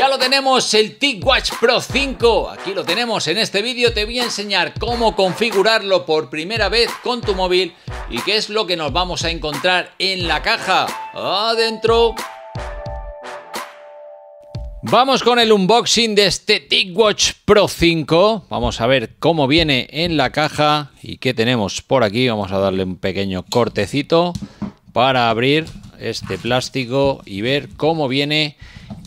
Ya lo tenemos, el TicWatch Pro 5. Aquí lo tenemos. En este vídeo te voy a enseñar cómo configurarlo por primera vez con tu móvil y qué es lo que nos vamos a encontrar en la caja. Adentro. Vamos con el unboxing de este TicWatch Pro 5. Vamos a ver cómo viene en la caja y qué tenemos por aquí. Vamos a darle un pequeño cortecito para abrir este plástico y ver cómo viene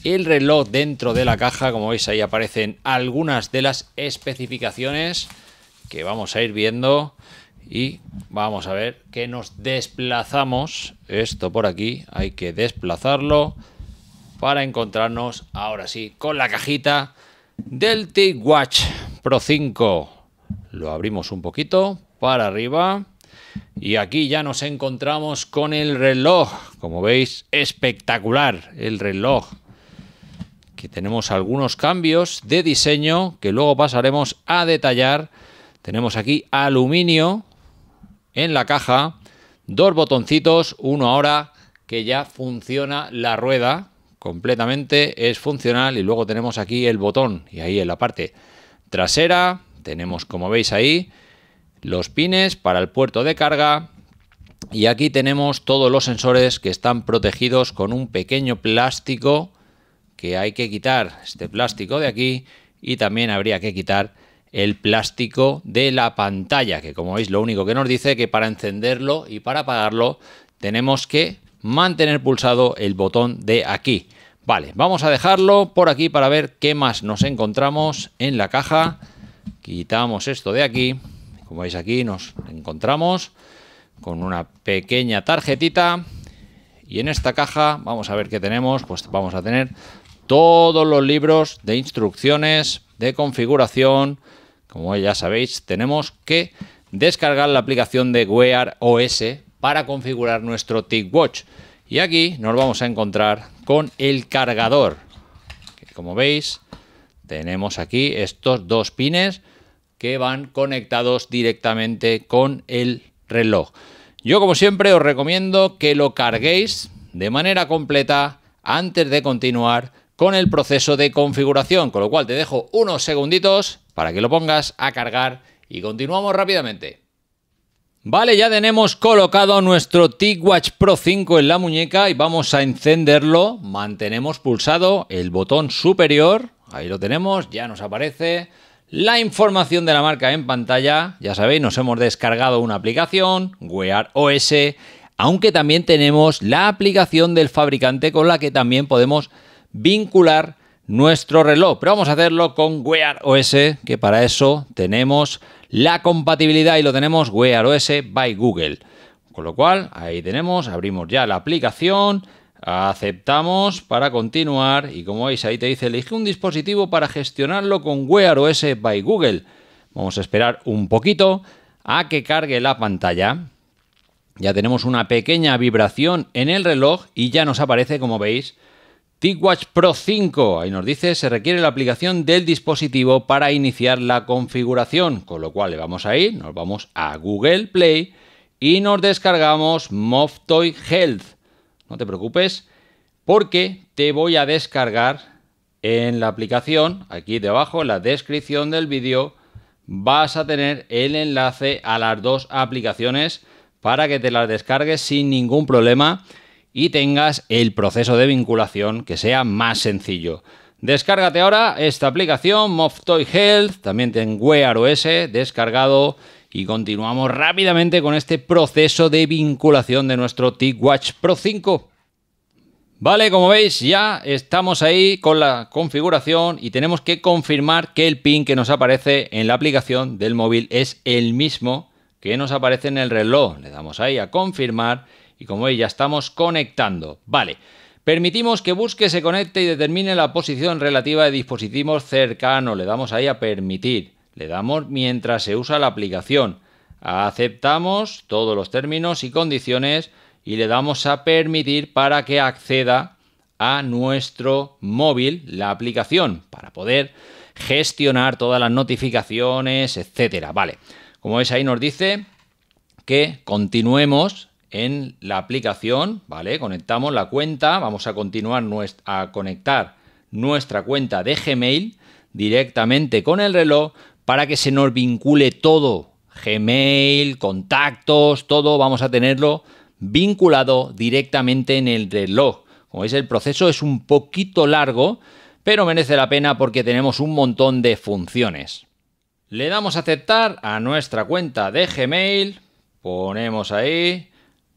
el reloj dentro de la caja. Como veis ahí aparecen algunas de las especificaciones que vamos a ir viendo. Y vamos a ver que nos desplazamos. Esto por aquí hay que desplazarlo para encontrarnos ahora sí con la cajita del T-Watch Pro 5. Lo abrimos un poquito para arriba. Y aquí ya nos encontramos con el reloj. Como veis, espectacular el reloj Aquí tenemos algunos cambios de diseño que luego pasaremos a detallar. Tenemos aquí aluminio en la caja, dos botoncitos, uno ahora que ya funciona la rueda completamente, es funcional y luego tenemos aquí el botón y ahí en la parte trasera tenemos como veis ahí los pines para el puerto de carga y aquí tenemos todos los sensores que están protegidos con un pequeño plástico que hay que quitar este plástico de aquí y también habría que quitar el plástico de la pantalla, que como veis lo único que nos dice que para encenderlo y para apagarlo tenemos que mantener pulsado el botón de aquí. Vale, vamos a dejarlo por aquí para ver qué más nos encontramos en la caja. Quitamos esto de aquí. Como veis aquí nos encontramos con una pequeña tarjetita. Y en esta caja vamos a ver qué tenemos. Pues vamos a tener todos los libros de instrucciones de configuración. Como ya sabéis, tenemos que descargar la aplicación de Wear OS para configurar nuestro Watch. Y aquí nos vamos a encontrar con el cargador. como veis, tenemos aquí estos dos pines que van conectados directamente con el reloj. Yo como siempre os recomiendo que lo carguéis de manera completa antes de continuar con el proceso de configuración, con lo cual te dejo unos segunditos para que lo pongas a cargar y continuamos rápidamente. Vale, ya tenemos colocado nuestro TicWatch Pro 5 en la muñeca y vamos a encenderlo. Mantenemos pulsado el botón superior, ahí lo tenemos, ya nos aparece la información de la marca en pantalla. Ya sabéis, nos hemos descargado una aplicación, Wear OS, aunque también tenemos la aplicación del fabricante con la que también podemos vincular nuestro reloj. Pero vamos a hacerlo con Wear OS, que para eso tenemos la compatibilidad y lo tenemos Wear OS by Google. Con lo cual, ahí tenemos, abrimos ya la aplicación, aceptamos para continuar y como veis ahí te dice, elige un dispositivo para gestionarlo con Wear OS by Google. Vamos a esperar un poquito a que cargue la pantalla. Ya tenemos una pequeña vibración en el reloj y ya nos aparece, como veis, TicWatch Pro 5, ahí nos dice, se requiere la aplicación del dispositivo para iniciar la configuración, con lo cual le vamos a ir, nos vamos a Google Play y nos descargamos Moftoy Health. No te preocupes, porque te voy a descargar en la aplicación, aquí debajo en la descripción del vídeo, vas a tener el enlace a las dos aplicaciones para que te las descargues sin ningún problema y tengas el proceso de vinculación que sea más sencillo. Descárgate ahora esta aplicación Moftoy Health, también ten Wear OS descargado y continuamos rápidamente con este proceso de vinculación de nuestro TicWatch Pro 5. Vale, como veis ya estamos ahí con la configuración y tenemos que confirmar que el pin que nos aparece en la aplicación del móvil es el mismo que nos aparece en el reloj. Le damos ahí a confirmar y como veis, ya estamos conectando. Vale. Permitimos que busque, se conecte y determine la posición relativa de dispositivos cercanos. Le damos ahí a permitir. Le damos mientras se usa la aplicación. Aceptamos todos los términos y condiciones y le damos a permitir para que acceda a nuestro móvil la aplicación para poder gestionar todas las notificaciones, etcétera. Vale. Como veis ahí nos dice que continuemos en la aplicación, ¿vale? Conectamos la cuenta, vamos a continuar a conectar nuestra cuenta de Gmail directamente con el reloj para que se nos vincule todo, Gmail, contactos, todo vamos a tenerlo vinculado directamente en el reloj. Como veis el proceso es un poquito largo, pero merece la pena porque tenemos un montón de funciones. Le damos a aceptar a nuestra cuenta de Gmail, ponemos ahí,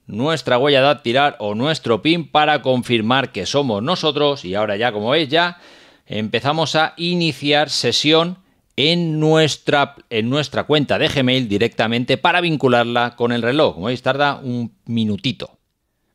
nuestra huella tirar o nuestro PIN para confirmar que somos nosotros y ahora ya como veis ya empezamos a iniciar sesión en nuestra, en nuestra cuenta de Gmail directamente para vincularla con el reloj. Como veis tarda un minutito.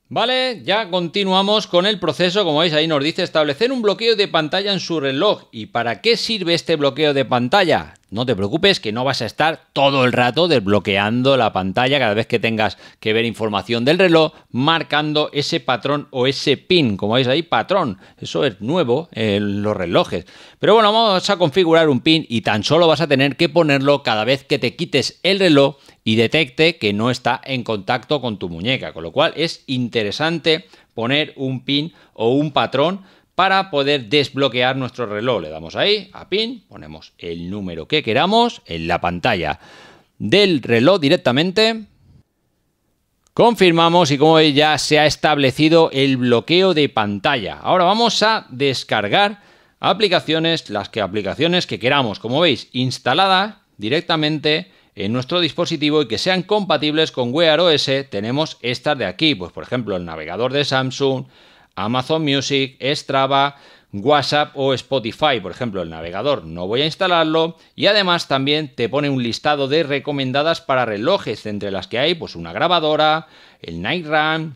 Vale, ya continuamos con el proceso. Como veis ahí nos dice establecer un bloqueo de pantalla en su reloj. ¿Y para qué sirve este bloqueo de pantalla? no te preocupes que no vas a estar todo el rato desbloqueando la pantalla cada vez que tengas que ver información del reloj, marcando ese patrón o ese pin, como veis ahí, patrón. Eso es nuevo en los relojes. Pero bueno, vamos a configurar un pin y tan solo vas a tener que ponerlo cada vez que te quites el reloj y detecte que no está en contacto con tu muñeca, con lo cual es interesante poner un pin o un patrón para poder desbloquear nuestro reloj. Le damos ahí a pin, ponemos el número que queramos en la pantalla del reloj directamente. Confirmamos y como veis ya se ha establecido el bloqueo de pantalla. Ahora vamos a descargar aplicaciones, las que aplicaciones que queramos, como veis, instaladas directamente en nuestro dispositivo y que sean compatibles con Wear OS. Tenemos estas de aquí, pues por ejemplo el navegador de Samsung, Amazon Music, Strava, WhatsApp o Spotify, por ejemplo, el navegador. No voy a instalarlo y además también te pone un listado de recomendadas para relojes, entre las que hay pues una grabadora, el Night Run,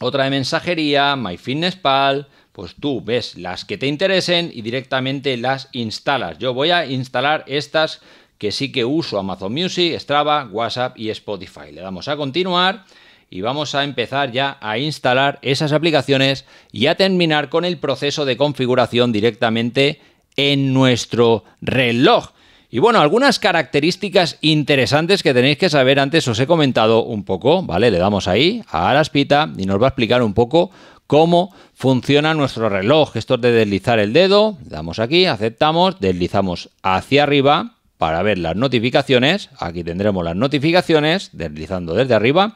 otra de mensajería, MyFitnessPal, pues tú ves las que te interesen y directamente las instalas. Yo voy a instalar estas que sí que uso Amazon Music, Strava, WhatsApp y Spotify. Le damos a continuar y vamos a empezar ya a instalar esas aplicaciones y a terminar con el proceso de configuración directamente en nuestro reloj. Y bueno, algunas características interesantes que tenéis que saber antes os he comentado un poco, ¿vale? Le damos ahí a la y nos va a explicar un poco cómo funciona nuestro reloj. Esto es de deslizar el dedo, le damos aquí, aceptamos, deslizamos hacia arriba para ver las notificaciones. Aquí tendremos las notificaciones, deslizando desde arriba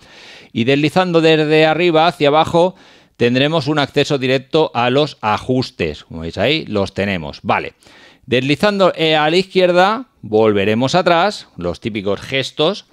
y deslizando desde arriba hacia abajo tendremos un acceso directo a los ajustes. Como veis ahí, los tenemos. Vale. Deslizando eh, a la izquierda, volveremos atrás, los típicos gestos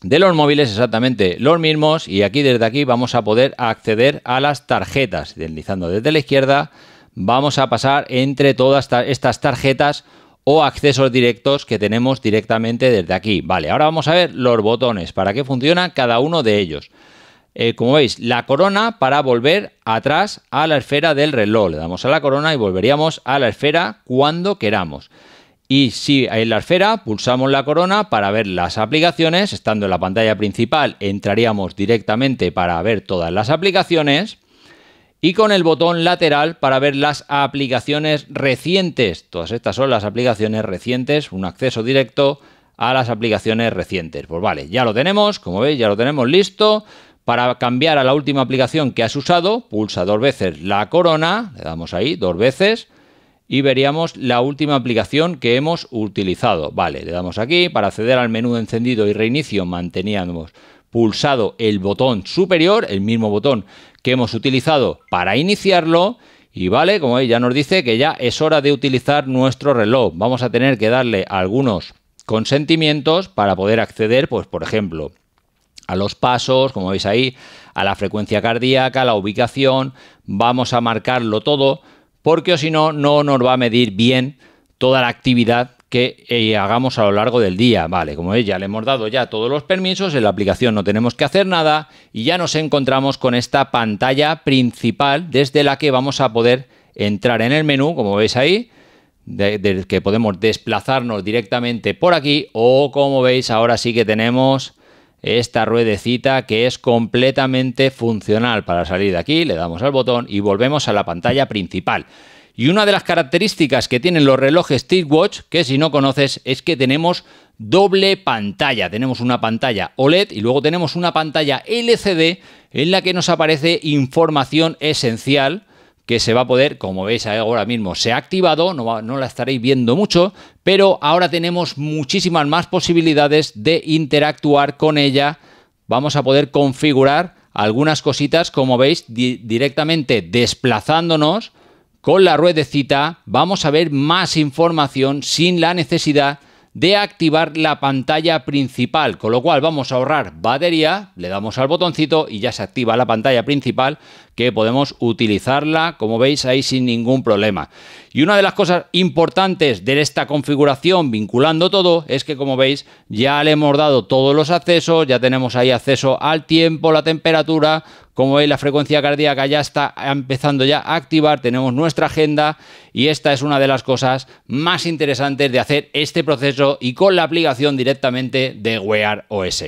de los móviles exactamente los mismos y aquí desde aquí vamos a poder acceder a las tarjetas. Deslizando desde la izquierda, vamos a pasar entre todas estas tarjetas o accesos directos que tenemos directamente desde aquí. Vale, ahora vamos a ver los botones, para qué funciona cada uno de ellos. Eh, como veis, la corona para volver atrás a la esfera del reloj. Le damos a la corona y volveríamos a la esfera cuando queramos. Y si en la esfera pulsamos la corona para ver las aplicaciones, estando en la pantalla principal entraríamos directamente para ver todas las aplicaciones y con el botón lateral para ver las aplicaciones recientes. Todas estas son las aplicaciones recientes, un acceso directo a las aplicaciones recientes. Pues vale, ya lo tenemos, como veis ya lo tenemos listo. Para cambiar a la última aplicación que has usado, pulsa dos veces la corona, le damos ahí dos veces y veríamos la última aplicación que hemos utilizado. Vale, le damos aquí, para acceder al menú encendido y reinicio manteníamos pulsado el botón superior, el mismo botón que hemos utilizado para iniciarlo. Y vale, como ya nos dice que ya es hora de utilizar nuestro reloj. Vamos a tener que darle algunos consentimientos para poder acceder, pues por ejemplo, a los pasos, como veis ahí, a la frecuencia cardíaca, a la ubicación, vamos a marcarlo todo, porque si no, no nos va a medir bien toda la actividad que eh, hagamos a lo largo del día. Vale, como veis, ya le hemos dado ya todos los permisos, en la aplicación no tenemos que hacer nada y ya nos encontramos con esta pantalla principal desde la que vamos a poder entrar en el menú, como veis ahí, del que podemos desplazarnos directamente por aquí o como veis ahora sí que tenemos esta ruedecita que es completamente funcional para salir de aquí, le damos al botón y volvemos a la pantalla principal. Y una de las características que tienen los relojes Watch, que si no conoces, es que tenemos doble pantalla. Tenemos una pantalla OLED y luego tenemos una pantalla LCD en la que nos aparece información esencial que se va a poder, como veis ahora mismo, se ha activado, no, la estaréis viendo mucho, pero ahora tenemos muchísimas más posibilidades de interactuar con ella. Vamos a poder configurar algunas cositas, como veis, directamente desplazándonos con la ruedecita vamos a ver más información sin la necesidad de activar la pantalla principal, con lo cual vamos a ahorrar batería, le damos al botoncito y ya se activa la pantalla principal que podemos utilizarla, como veis ahí, sin ningún problema. Y una de las cosas importantes de esta configuración vinculando todo es que, como veis, ya le hemos dado todos los accesos, ya tenemos ahí acceso al tiempo, la temperatura, como veis, la frecuencia cardíaca ya está empezando ya a activar, tenemos nuestra agenda y esta es una de las cosas más interesantes de hacer este proceso y con la aplicación directamente de Wear OS.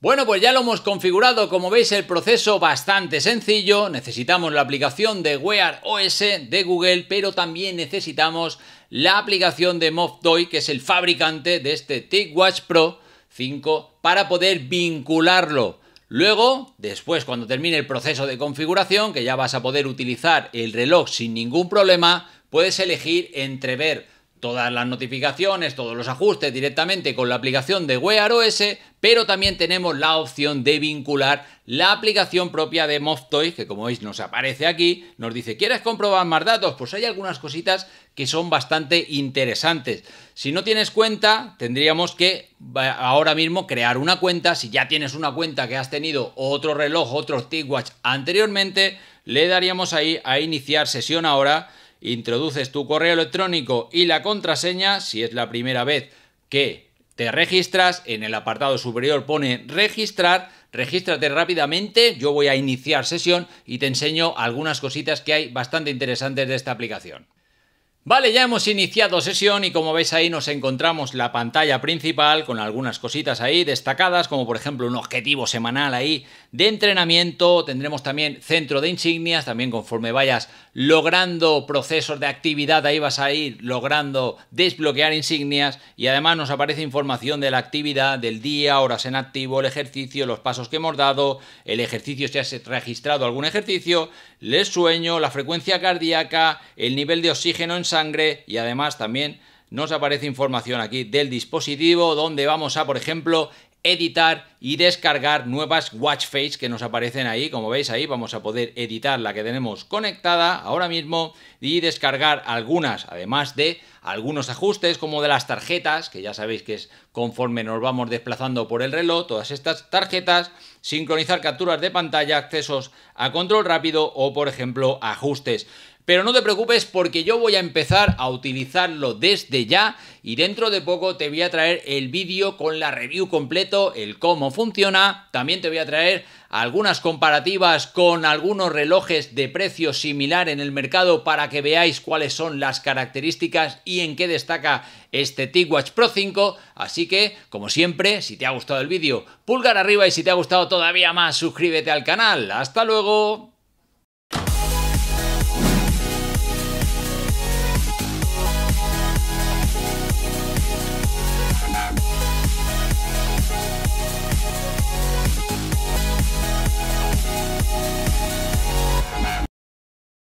Bueno, pues ya lo hemos configurado, como veis el proceso bastante sencillo, necesitamos la aplicación de Wear OS de Google, pero también necesitamos la aplicación de Moftoy, que es el fabricante de este TicWatch Pro 5, para poder vincularlo Luego, después cuando termine el proceso de configuración, que ya vas a poder utilizar el reloj sin ningún problema, puedes elegir entre ver todas las notificaciones, todos los ajustes directamente con la aplicación de Wear OS, pero también tenemos la opción de vincular la aplicación propia de Moftoy, que como veis nos aparece aquí, nos dice, ¿quieres comprobar más datos? Pues hay algunas cositas que son bastante interesantes. Si no tienes cuenta, tendríamos que ahora mismo crear una cuenta. Si ya tienes una cuenta que has tenido otro reloj, otro T-Watch anteriormente, le daríamos ahí a iniciar sesión ahora. Introduces tu correo electrónico y la contraseña. Si es la primera vez que te registras, en el apartado superior pone registrar. Regístrate rápidamente, yo voy a iniciar sesión y te enseño algunas cositas que hay bastante interesantes de esta aplicación. Vale, ya hemos iniciado sesión y como veis ahí nos encontramos la pantalla principal con algunas cositas ahí destacadas, como por ejemplo un objetivo semanal ahí de entrenamiento, tendremos también centro de insignias, también conforme vayas logrando procesos de actividad ahí vas a ir logrando desbloquear insignias y además nos aparece información de la actividad, del día, horas en activo, el ejercicio, los pasos que hemos dado, el ejercicio si has registrado algún ejercicio, el sueño, la frecuencia cardíaca, el nivel de oxígeno en salud, y además también nos aparece información aquí del dispositivo donde vamos a, por ejemplo, editar y descargar nuevas watch face que nos aparecen ahí. Como veis ahí vamos a poder editar la que tenemos conectada ahora mismo y descargar algunas, además de algunos ajustes como de las tarjetas, que ya sabéis que es conforme nos vamos desplazando por el reloj, todas estas tarjetas, sincronizar capturas de pantalla, accesos a control rápido o por ejemplo ajustes. Pero no te preocupes porque yo voy a empezar a utilizarlo desde ya y dentro de poco te voy a traer el vídeo con la review completo, el cómo funciona. También te voy a traer algunas comparativas con algunos relojes de precio similar en el mercado para que veáis cuáles son las características y en qué destaca este t Pro 5. Así que, como siempre, si te ha gustado el vídeo, pulgar arriba y si te ha gustado todavía más, suscríbete al canal. ¡Hasta luego!